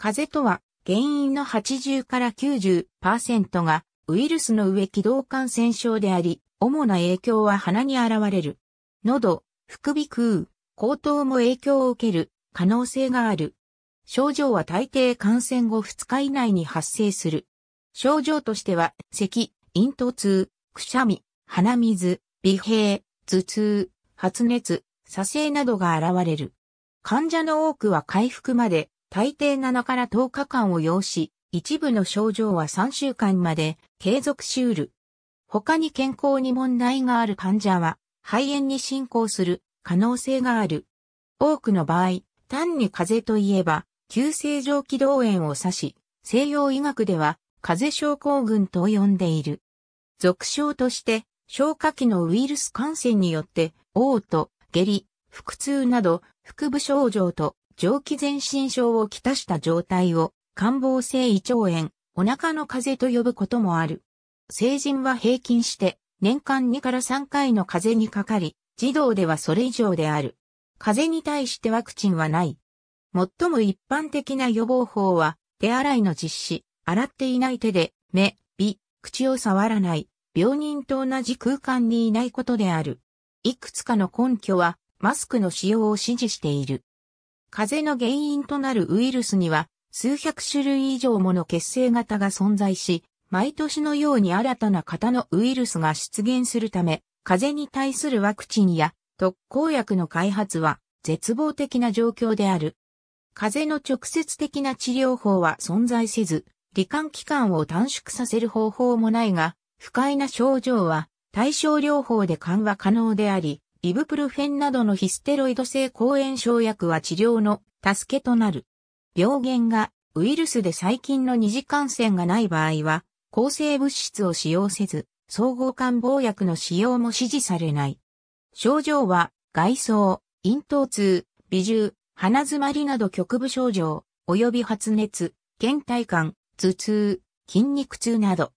風邪とは、原因の80から90%がウイルスの上気道感染症であり、主な影響は鼻に現れる。喉、副鼻腔、口頭も影響を受ける可能性がある。症状は大抵感染後2日以内に発生する。症状としては、咳、咽頭痛、くしゃみ、鼻水、微閉、頭痛、発熱、左性などが現れる。患者の多くは回復まで大抵7から10日間を要し、一部の症状は3週間まで継続しうる。他に健康に問題がある患者は、肺炎に進行する可能性がある。多くの場合、単に風邪といえば、急性上気動炎を指し、西洋医学では、風邪症候群と呼んでいる。俗称として、消化器のウイルス感染によって、嘔吐、下痢、腹痛など、腹部症状と上気前身症をきたした状態を、感房性胃腸炎、お腹の風邪と呼ぶこともある。成人は平均して、年間2から3回の風邪にかかり、児童ではそれ以上である。風邪に対してワクチンはない。最も一般的な予防法は、手洗いの実施、洗っていない手で、目、鼻、口を触らない、病人と同じ空間にいないことである。いくつかの根拠は、マスクの使用を指示している。風邪の原因となるウイルスには、数百種類以上もの血清型が存在し、毎年のように新たな型のウイルスが出現するため、風邪に対するワクチンや特効薬の開発は絶望的な状況である。風邪の直接的な治療法は存在せず、罹患期間を短縮させる方法もないが、不快な症状は対症療法で緩和可能であり、イブプルフェンなどのヒステロイド性抗炎症薬は治療の助けとなる。病原がウイルスで細菌の二次感染がない場合は、抗生物質を使用せず、総合感防薬の使用も指示されない。症状は、外装、咽頭痛、鼻重、鼻詰まりなど局部症状、及び発熱、倦怠感、頭痛、筋肉痛など。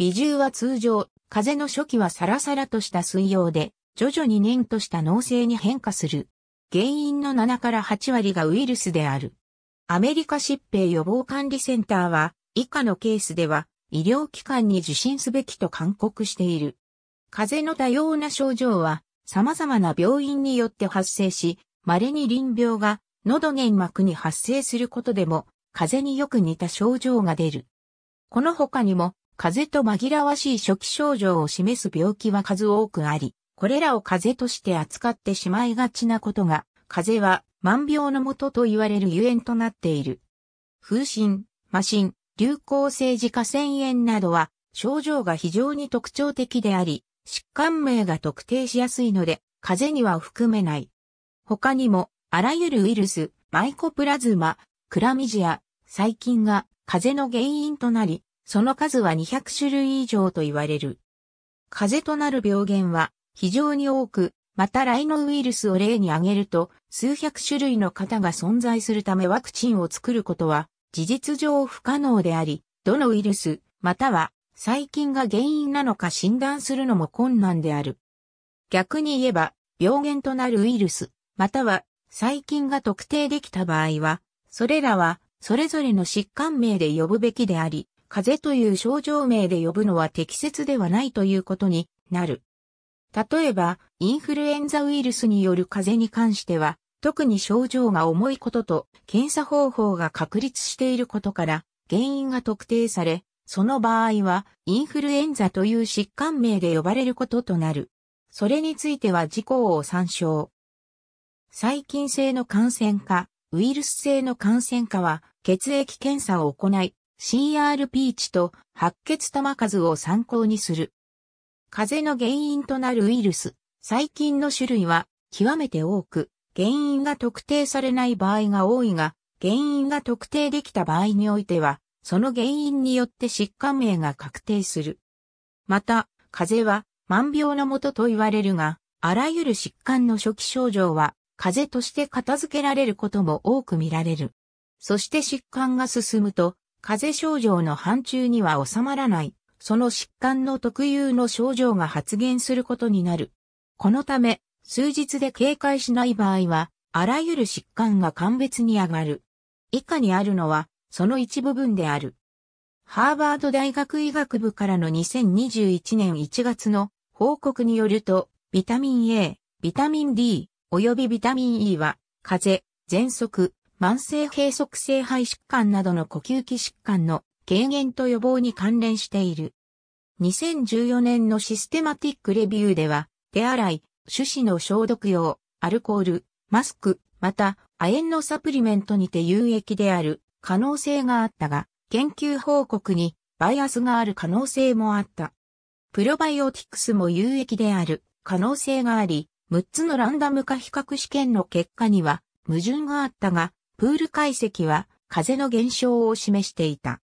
鼻重は通常、風邪の初期はサラサラとした水溶で、徐々に粘とした脳性に変化する。原因の7から8割がウイルスである。アメリカ疾病予防管理センターは、以下のケースでは、医療機関に受診すべきと勧告している。風邪の多様な症状は、様々な病院によって発生し、稀に臨病が喉粘膜に発生することでも、風邪によく似た症状が出る。この他にも、風邪と紛らわしい初期症状を示す病気は数多くあり、これらを風邪として扱ってしまいがちなことが、風邪は万病のもとと言われるゆえんとなっている。風疹、麻疹、流行性自家腺炎などは症状が非常に特徴的であり、疾患名が特定しやすいので、風邪には含めない。他にも、あらゆるウイルス、マイコプラズマ、クラミジア、細菌が風邪の原因となり、その数は200種類以上と言われる。風邪となる病原は、非常に多く、またライノウイルスを例に挙げると、数百種類の型が存在するためワクチンを作ることは、事実上不可能であり、どのウイルス、または細菌が原因なのか診断するのも困難である。逆に言えば、病原となるウイルス、または細菌が特定できた場合は、それらはそれぞれの疾患名で呼ぶべきであり、風邪という症状名で呼ぶのは適切ではないということになる。例えば、インフルエンザウイルスによる風邪に関しては、特に症状が重いことと検査方法が確立していることから原因が特定され、その場合はインフルエンザという疾患名で呼ばれることとなる。それについては事項を参照。細菌性の感染か、ウイルス性の感染かは血液検査を行い、CRP 値と白血玉数を参考にする。風邪の原因となるウイルス、細菌の種類は極めて多く、原因が特定されない場合が多いが、原因が特定できた場合においては、その原因によって疾患名が確定する。また、風邪は万病のもとと言われるが、あらゆる疾患の初期症状は、風邪として片付けられることも多く見られる。そして疾患が進むと、風邪症状の範疇には収まらないその疾患の特有の症状が発現することになる。このため、数日で警戒しない場合は、あらゆる疾患が鑑別に上がる。以下にあるのは、その一部分である。ハーバード大学医学部からの2021年1月の報告によると、ビタミン A、ビタミン D、及びビタミン E は、風邪、喘息、慢性閉塞性肺疾患などの呼吸器疾患の軽減と予防に関連している。2014年のシステマティックレビューでは、手洗い、手指の消毒用、アルコール、マスク、また、亜鉛のサプリメントにて有益である可能性があったが、研究報告にバイアスがある可能性もあった。プロバイオティクスも有益である可能性があり、6つのランダム化比較試験の結果には矛盾があったが、プール解析は風の減少を示していた。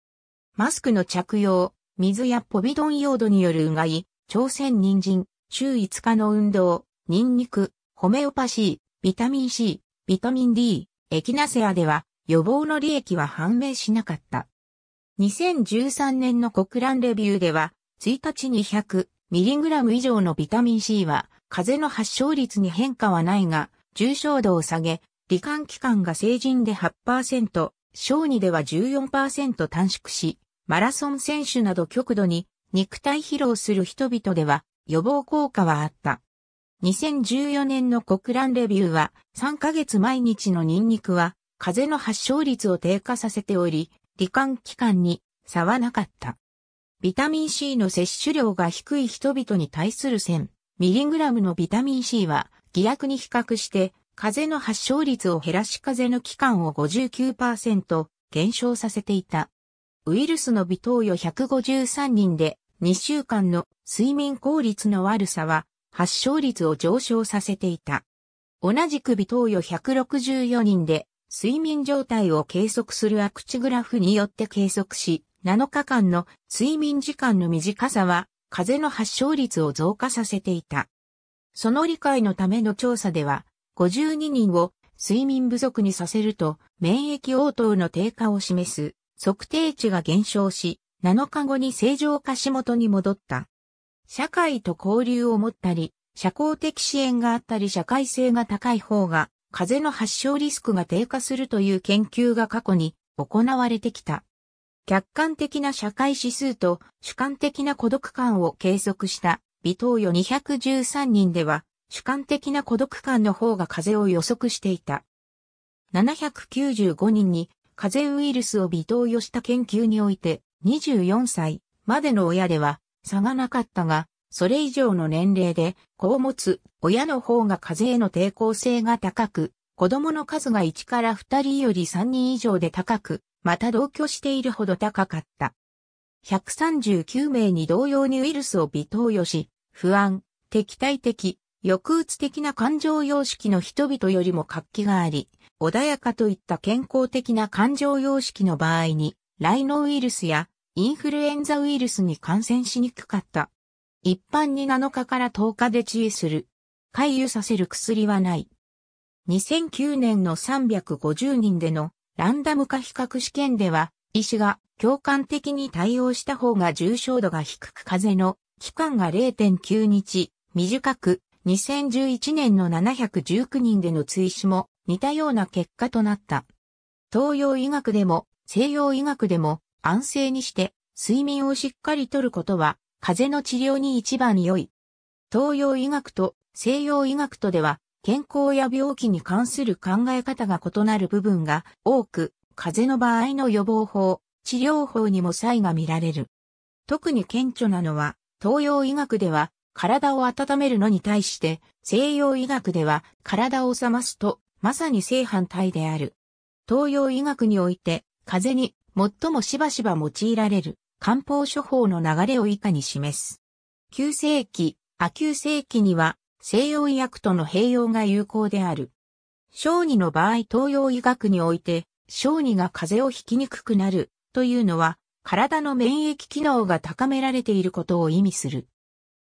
マスクの着用、水やポビドン用土によるうがい、朝鮮人参、週5日の運動、ニンニク、ホメオパシー、ビタミン C、ビタミン D、エキナセアでは予防の利益は判明しなかった。2013年の国乱レビューでは、1日に 100mg 以上のビタミン C は、風邪の発症率に変化はないが、重症度を下げ、罹患期間が成人で8%、小2では14%短縮し、マラソン選手など極度に肉体疲労する人々では予防効果はあった。2014年の国乱レビューは3ヶ月毎日のニンニクは風邪の発症率を低下させており、罹患期間に差はなかった。ビタミン C の摂取量が低い人々に対する1000ミリグラムのビタミン C は、偽薬に比較して風邪の発症率を減らし風邪の期間を59%減少させていた。ウイルスの微投与153人で2週間の睡眠効率の悪さは発症率を上昇させていた。同じく微投与164人で睡眠状態を計測するアクチグラフによって計測し、7日間の睡眠時間の短さは風邪の発症率を増加させていた。その理解のための調査では、52人を睡眠不足にさせると免疫応答の低下を示す測定値が減少し、7日後に正常化し元に戻った。社会と交流を持ったり、社交的支援があったり社会性が高い方が、風邪の発症リスクが低下するという研究が過去に行われてきた。客観的な社会指数と主観的な孤独感を計測した、微投与213人では、主観的な孤独感の方が風邪を予測していた。795人に風邪ウイルスを微投与した研究において24歳までの親では差がなかったが、それ以上の年齢で子を持つ親の方が風邪への抵抗性が高く、子供の数が1から2人より3人以上で高く、また同居しているほど高かった。139名に同様にウイルスを微投与し、不安、敵対的、抑うつ的な感情様式の人々よりも活気があり、穏やかといった健康的な感情様式の場合に、ライノウイルスやインフルエンザウイルスに感染しにくかった。一般に7日から10日で治癒する。回遊させる薬はない。2009年の350人でのランダム化比較試験では、医師が共感的に対応した方が重症度が低く風邪の期間が0.9日短く2011年の719人での追試も似たような結果となった。東洋医学でも西洋医学でも安静にして睡眠をしっかりとることは風邪の治療に一番良い。東洋医学と西洋医学とでは健康や病気に関する考え方が異なる部分が多く、風邪の場合の予防法、治療法にも差異が見られる。特に顕著なのは、東洋医学では体を温めるのに対して、西洋医学では体を冷ますと、まさに正反対である。東洋医学において、風邪に最もしばしば用いられる漢方処方の流れを以下に示す。9世紀、亜9世紀には西洋医薬との併用が有効である。小児の場合東洋医学において、小児が風邪をひきにくくなるというのは、体の免疫機能が高められていることを意味する。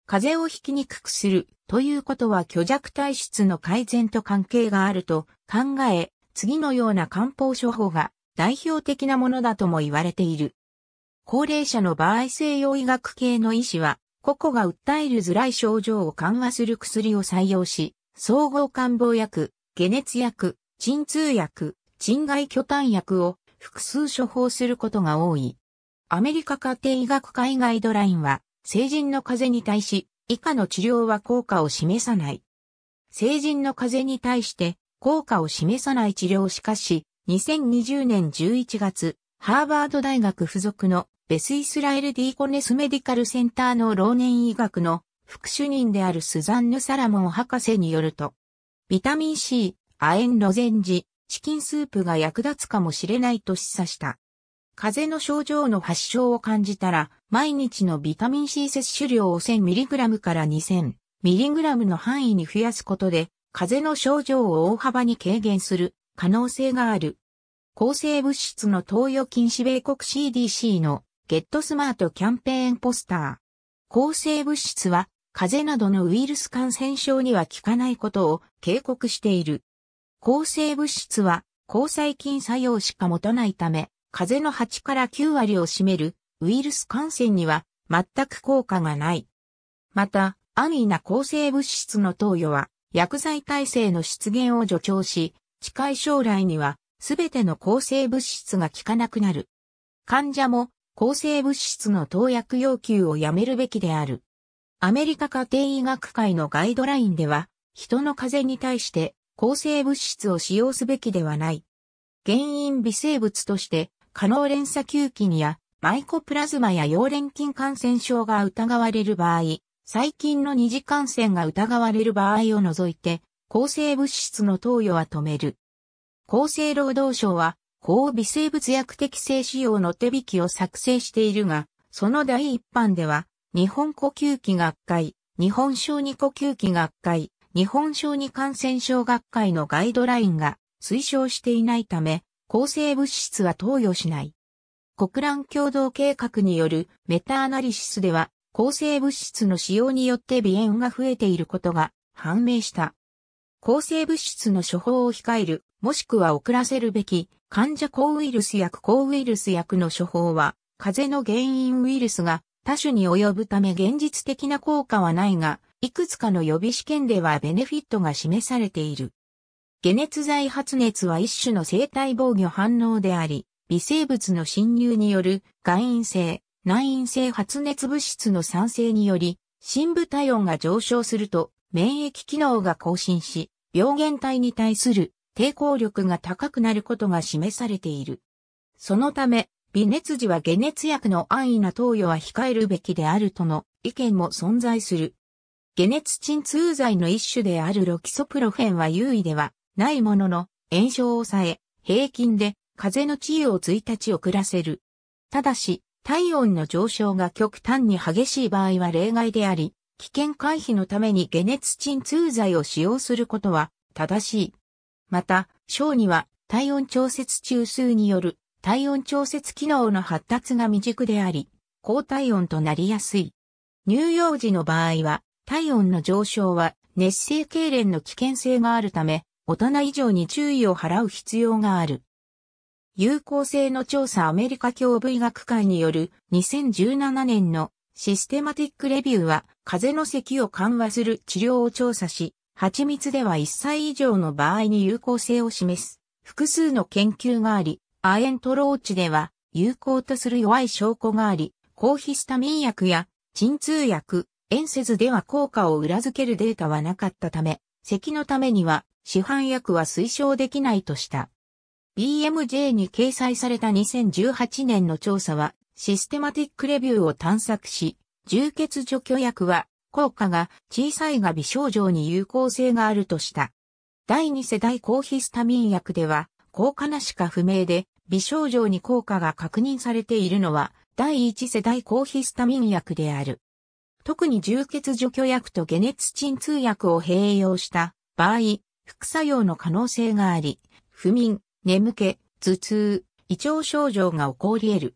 風邪をひきにくくするということは虚弱体質の改善と関係があると考え、次のような漢方処方が代表的なものだとも言われている。高齢者の場合西洋医学系の医師は、個々が訴えるづらい症状を緩和する薬を採用し、総合感冒薬、解熱薬、鎮痛薬、鎮外巨炭薬を複数処方することが多い。アメリカ家庭医学会ガイドラインは、成人の風邪に対し、以下の治療は効果を示さない。成人の風邪に対して効果を示さない治療しかし、2020年11月、ハーバード大学附属のベスイスラエル・ディーコネス・メディカル・センターの老年医学の副主任であるスザンヌ・サラモン博士によると、ビタミン C、亜鉛ロゼンジ、チキンスープが役立つかもしれないと示唆した。風邪の症状の発症を感じたら、毎日のビタミン C 摂取量を 1000mg から 2000mg の範囲に増やすことで、風邪の症状を大幅に軽減する可能性がある。抗生物質の投与禁止米国 CDC のゲットスマートキャンペーンポスター。抗生物質は風邪などのウイルス感染症には効かないことを警告している。抗生物質は抗細菌作用しか持たないため、風邪の8から9割を占めるウイルス感染には全く効果がない。また、安易な抗生物質の投与は薬剤耐性の出現を助長し、近い将来にはすべての抗生物質が効かなくなる。患者も抗生物質の投薬要求をやめるべきである。アメリカ家庭医学会のガイドラインでは、人の風邪に対して抗生物質を使用すべきではない。原因微生物として可能連鎖球菌やマイコプラズマや溶連菌感染症が疑われる場合、細菌の二次感染が疑われる場合を除いて、抗生物質の投与は止める。厚生労働省は、抗微生物薬的性使用の手引きを作成しているが、その第一版では、日本呼吸器学会、日本小児呼吸器学会、日本小児感染症学会のガイドラインが推奨していないため、抗生物質は投与しない。国蘭共同計画によるメタアナリシスでは、抗生物質の使用によって鼻炎が増えていることが判明した。抗生物質の処方を控える、もしくは遅らせるべき、患者抗ウイルス薬抗ウイルス薬の処方は、風邪の原因ウイルスが多種に及ぶため現実的な効果はないが、いくつかの予備試験ではベネフィットが示されている。解熱剤発熱は一種の生体防御反応であり、微生物の侵入による外因性、内因性発熱物質の酸性により、深部体温が上昇すると免疫機能が更新し、病原体に対する抵抗力が高くなることが示されている。そのため、微熱時は解熱薬の安易な投与は控えるべきであるとの意見も存在する。解熱鎮痛剤の一種であるロキソプロフェンは優位ではないものの、炎症を抑え、平均で風の治癒を1日遅らせる。ただし、体温の上昇が極端に激しい場合は例外であり、危険回避のために解熱鎮痛剤を使用することは正しい。また、小には体温調節中枢による体温調節機能の発達が未熟であり、高体温となりやすい。乳幼児の場合は、体温の上昇は熱性痙攣の危険性があるため、大人以上に注意を払う必要がある。有効性の調査アメリカ教部医学会による2017年のシステマティックレビューは風邪の咳を緩和する治療を調査し、蜂蜜では1歳以上の場合に有効性を示す複数の研究があり、アエントローチでは有効とする弱い証拠があり、抗ヒスタミン薬や鎮痛薬、エンセズでは効果を裏付けるデータはなかったため、咳のためには市販薬は推奨できないとした。BMJ に掲載された2018年の調査は、システマティックレビューを探索し、充血除去薬は効果が小さいが微症状に有効性があるとした。第2世代抗ヒスタミン薬では、効果なしか不明で、微症状に効果が確認されているのは、第1世代抗ヒスタミン薬である。特に充血除去薬と解熱鎮痛薬を併用した場合、副作用の可能性があり、不眠、眠気、頭痛、胃腸症状が起こり得る。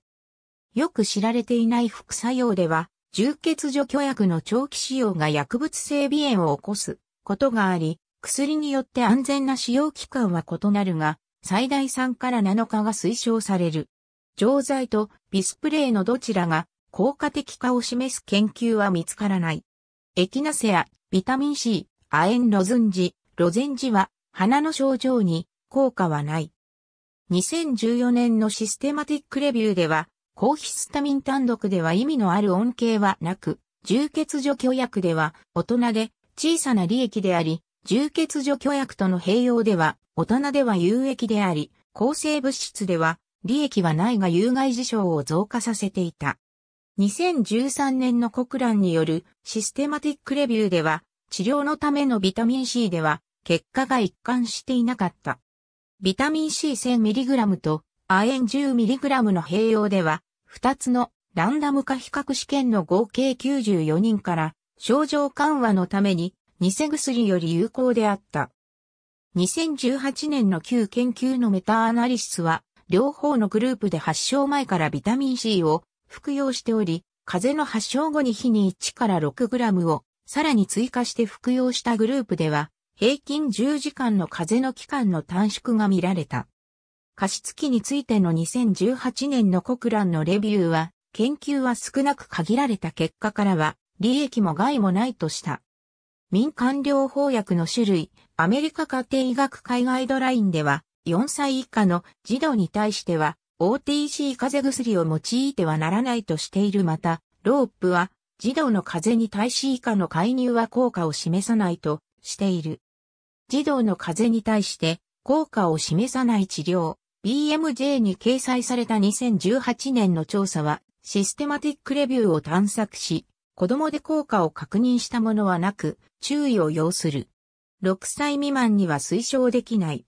よく知られていない副作用では、充血除去薬の長期使用が薬物性鼻炎を起こすことがあり、薬によって安全な使用期間は異なるが、最大3から7日が推奨される。錠剤とビスプレイのどちらが効果的かを示す研究は見つからない。エキナセア、ビタミン C、アエンロズンジ、ロゼンジは鼻の症状に効果はない。2014年のシステマティックレビューでは、抗ヒスタミン単独では意味のある恩恵はなく、充血除去薬では大人で小さな利益であり、充血除去薬との併用では大人では有益であり、抗生物質では利益はないが有害事象を増加させていた。2013年の国蘭によるシステマティックレビューでは、治療のためのビタミン C では結果が一貫していなかった。ビタミン C1000mg と亜鉛 10mg の併用では、2つのランダム化比較試験の合計94人から症状緩和のために偽薬より有効であった。2018年の旧研究のメタアナリシスは、両方のグループで発症前からビタミン C を服用しており、風邪の発症後に日に1から 6g をさらに追加して服用したグループでは、平均10時間の風の期間の短縮が見られた。加湿器についての2018年の国蘭のレビューは、研究は少なく限られた結果からは、利益も害もないとした。民間療法薬の種類、アメリカ家庭医学会ガイドラインでは、4歳以下の児童に対しては、OTC 風邪薬を用いてはならないとしているまた、ロープは、児童の風邪に対し以下の介入は効果を示さないとしている。児童の風邪に対して効果を示さない治療、BMJ に掲載された2018年の調査は、システマティックレビューを探索し、子供で効果を確認したものはなく、注意を要する。6歳未満には推奨できない。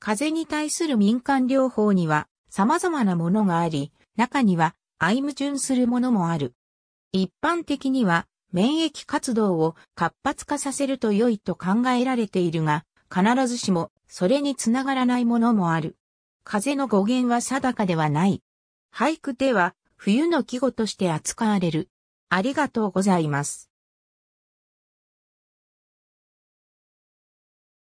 風邪に対する民間療法には様々なものがあり、中には相矛盾するものもある。一般的には免疫活動を活発化させると良いと考えられているが、必ずしもそれにつながらないものもある。風の語源は定かではない。俳句では冬の季語として扱われる。ありがとうございます。